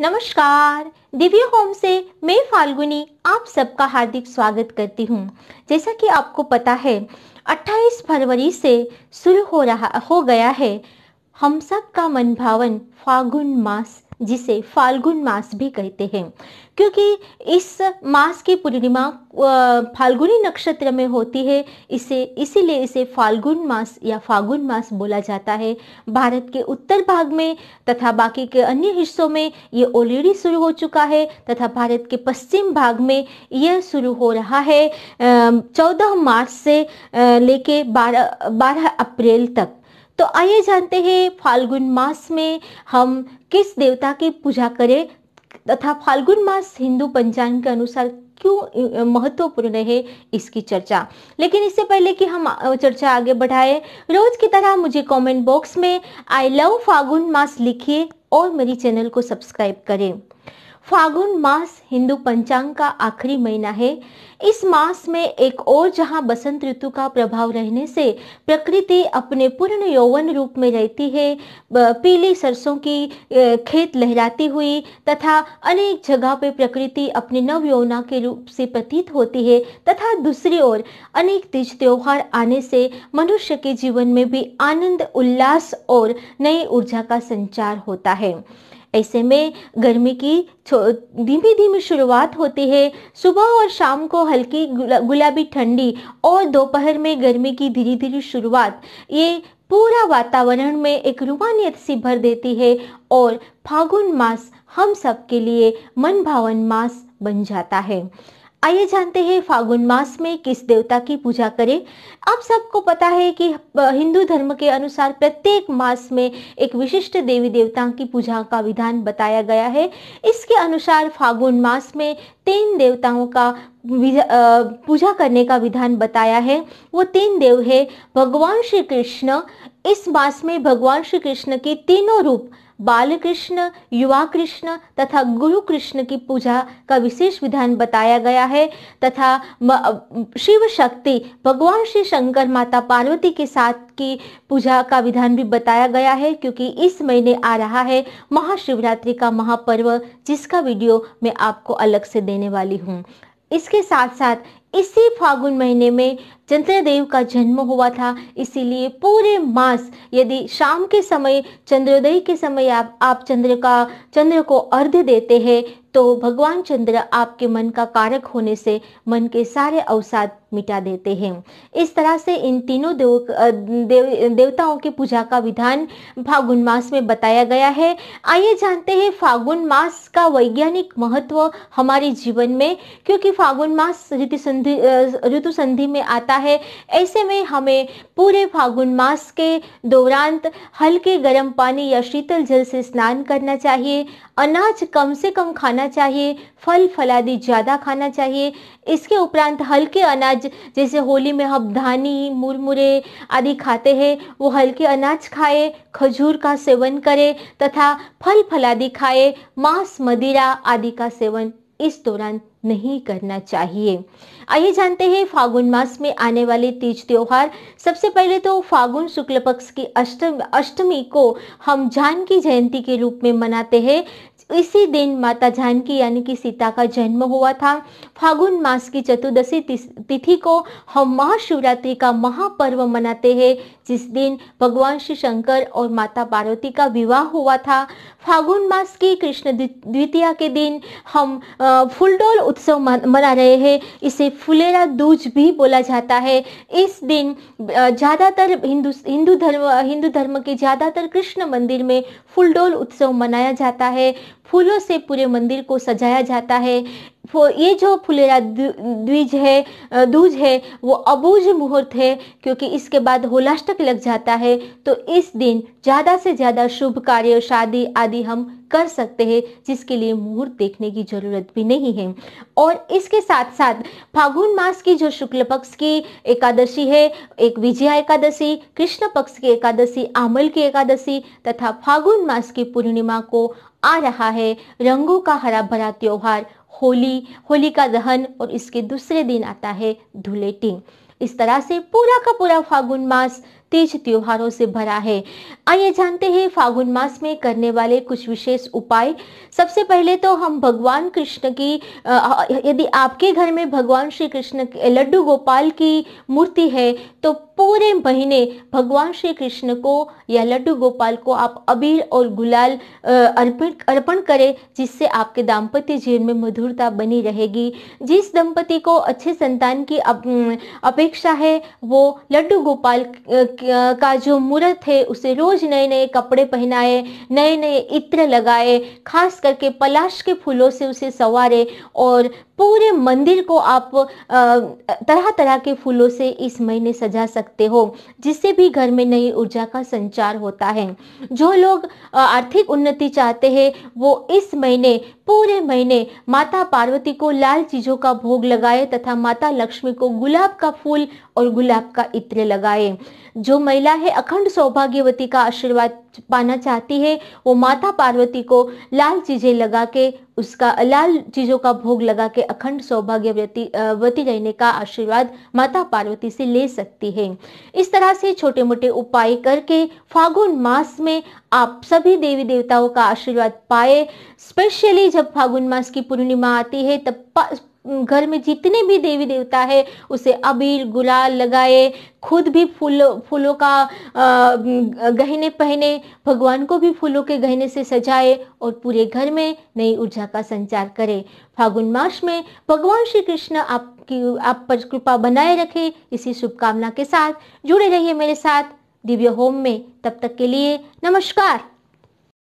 नमस्कार दिव्य होम से मैं फाल्गुनी आप सबका हार्दिक स्वागत करती हूँ जैसा कि आपको पता है 28 फरवरी से शुरू हो रहा हो गया है हम सब का मन भावन फागुन मास जिसे फाल्गुन मास भी कहते हैं क्योंकि इस मास की पूर्णिमा फाल्गुनी नक्षत्र में होती है इसे इसीलिए इसे फाल्गुन मास या फागुन मास बोला जाता है भारत के उत्तर भाग में तथा बाकी के अन्य हिस्सों में ये ऑलरेडी शुरू हो चुका है तथा भारत के पश्चिम भाग में यह शुरू हो रहा है चौदह मार्च से लेके बारह बारह अप्रैल तक तो आइए जानते हैं फाल्गुन मास में हम किस देवता की पूजा करें तथा फाल्गुन मास हिंदू पंचांग के अनुसार क्यों महत्वपूर्ण है इसकी चर्चा लेकिन इससे पहले कि हम चर्चा आगे बढ़ाए रोज की तरह मुझे कमेंट बॉक्स में आई लव फागुन मास लिखिए और मेरी चैनल को सब्सक्राइब करें फागुन मास हिंदू पंचांग का आखिरी महीना है इस मास में एक और जहां बसंत ऋतु का प्रभाव रहने से प्रकृति अपने पूर्ण यौवन रूप में रहती है पीली सरसों की खेत लहराती हुई तथा अनेक जगह पे प्रकृति अपनी नव यौवना के रूप से प्रतीत होती है तथा दूसरी ओर अनेक तीज त्योहार आने से मनुष्य के जीवन में भी आनंद उल्लास और नई ऊर्जा का संचार होता है ऐसे में गर्मी की धीमी धीमी शुरुआत होती है सुबह और शाम को हल्की गुला, गुलाबी ठंडी और दोपहर में गर्मी की धीरे धीरे शुरुआत ये पूरा वातावरण में एक रूमानियत सी भर देती है और फागुन मास हम सब के लिए मन भावन मास बन जाता है आइए जानते हैं फागुन मास में किस देवता की पूजा करें आप सबको पता है कि हिंदू धर्म के अनुसार प्रत्येक मास में एक विशिष्ट देवी देवता की पूजा का विधान बताया गया है इसके अनुसार फागुन मास में तीन देवताओं का पूजा करने का विधान बताया है वो तीन देव है भगवान श्री कृष्ण इस मास में भगवान श्री कृष्ण के तीनों रूप बाल कृष्ण युवा कृष्ण तथा गुरु कृष्ण की पूजा का विशेष विधान बताया गया है तथा शिव शक्ति भगवान श्री शंकर माता पार्वती के साथ की पूजा का विधान भी बताया गया है क्योंकि इस महीने आ रहा है महाशिवरात्रि का महापर्व जिसका वीडियो मैं आपको अलग से देने वाली हूँ इसके साथ साथ इसी फागुन महीने में चंद्रदेव का जन्म हुआ था इसीलिए पूरे मास यदि शाम के समय चंद्रोदय के समय आप आप चंद्र का चंद्र को अर्घ देते हैं तो भगवान चंद्र आपके मन का कारक होने से मन के सारे अवसाद मिटा देते हैं इस तरह से इन तीनों देव, देव देवताओं की पूजा का विधान फागुन मास में बताया गया है आइए जानते हैं फागुन मास का वैज्ञानिक महत्व हमारे जीवन में क्योंकि फागुन मास ऋतु संधि ऋतु संधि में आता है ऐसे में हमें पूरे फागुन मास के दौरान हल्के गर्म पानी या शीतल जल से स्नान करना चाहिए अनाज कम से कम खाना चाहिए फल फलादि ज़्यादा खाना चाहिए इसके उपरांत हल्के अनाज जैसे होली में हम धानी मुरमुरे आदि खाते हैं वो हल्के अनाज खाए खजूर का सेवन करें तथा फल फलादि खाए मांस मदिरा आदि का सेवन इस दौरान नहीं करना चाहिए आइए जानते हैं फागुन मास में आने वाले तीज त्योहार सबसे पहले तो फागुन शुक्ल पक्ष की अष्टम अष्टमी को हम जान की जयंती के रूप में मनाते हैं इसी दिन माता जानकी यानी कि सीता का जन्म हुआ था फागुन मास की चतुर्दशी तिथि को हम महाशिवरात्रि का महापर्व मनाते हैं जिस दिन भगवान श्री शंकर और माता पार्वती का विवाह हुआ था फागुन मास की कृष्ण द्वितीय के दिन हम फुलडोल उत्सव मना रहे हैं इसे फुलेरा दूज भी बोला जाता है इस दिन ज़्यादातर हिंदू हिंदू धर्म हिंदू धर्म के ज़्यादातर कृष्ण मंदिर में फुलडोल उत्सव मनाया जाता है फूलों से पूरे मंदिर को सजाया जाता है ये जो फुलेरा द्विज है दूज है वो अबूज मुहूर्त है क्योंकि इसके बाद होलाष्टक लग जाता है तो इस दिन ज़्यादा से ज़्यादा शुभ कार्य शादी आदि हम कर सकते हैं जिसके लिए मुहूर्त देखने की ज़रूरत भी नहीं है और इसके साथ साथ फागुन मास की जो शुक्ल पक्ष की एकादशी है एक विजया एकादशी कृष्ण पक्ष की एकादशी आमल की एकादशी तथा फागुन मास की पूर्णिमा को आ रहा है रंगों का हरा भरा त्योहार होली होली का दहन और इसके दूसरे दिन आता है धुलेटिंग इस तरह से पूरा का पूरा फागुन मास तीज त्योहारों से भरा है आइए जानते हैं फागुन मास में करने वाले कुछ विशेष उपाय सबसे पहले तो हम भगवान कृष्ण की यदि आपके घर में भगवान श्री कृष्ण लड्डू गोपाल की मूर्ति है तो पूरे महीने भगवान श्री कृष्ण को या लड्डू गोपाल को आप अबीर और गुलाल अर्पण अर्पण करें जिससे आपके दाम्पत्य जीवन में मधुरता बनी रहेगी जिस दंपति को अच्छे संतान की अपेक्षा है वो लड्डू गोपाल का जो मूर्त है उसे रोज नए नए कपड़े पहनाए नए नए इत्र लगाए खास करके पलाश के फूलों से उसे सवारे और पूरे मंदिर को आप तरह तरह के फूलों से इस महीने सजा सकते हो जिससे भी घर में नई ऊर्जा का संचार होता है जो लोग आर्थिक उन्नति चाहते हैं वो इस महीने पूरे महीने माता पार्वती को लाल चीजों का भोग लगाए तथा माता लक्ष्मी को गुलाब का फूल और गुलाब का इत्र लगाए जो महिला है अखंड सौभाग्यवती का आशीर्वाद पाना चाहती है वो माता पार्वती को लाल चीजें लगा के उसका लाल चीजों का भोग लगा के अखंड सौभाग्य व्यती रहने का आशीर्वाद माता पार्वती से ले सकती है इस तरह से छोटे मोटे उपाय करके फागुन मास में आप सभी देवी देवताओं का आशीर्वाद पाए स्पेशली जब फागुन मास की पूर्णिमा आती है तब घर में जितने भी देवी देवता है उसे अबीर गुलाल लगाए खुद भी फूल फूलों का गहने पहने भगवान को भी फूलों के गहने से सजाए और पूरे घर में नई ऊर्जा का संचार करे फागुन मास में भगवान श्री कृष्ण आपकी आप पर कृपा बनाए रखे इसी शुभकामना के साथ जुड़े रहिए मेरे साथ दिव्य होम में तब तक के लिए नमस्कार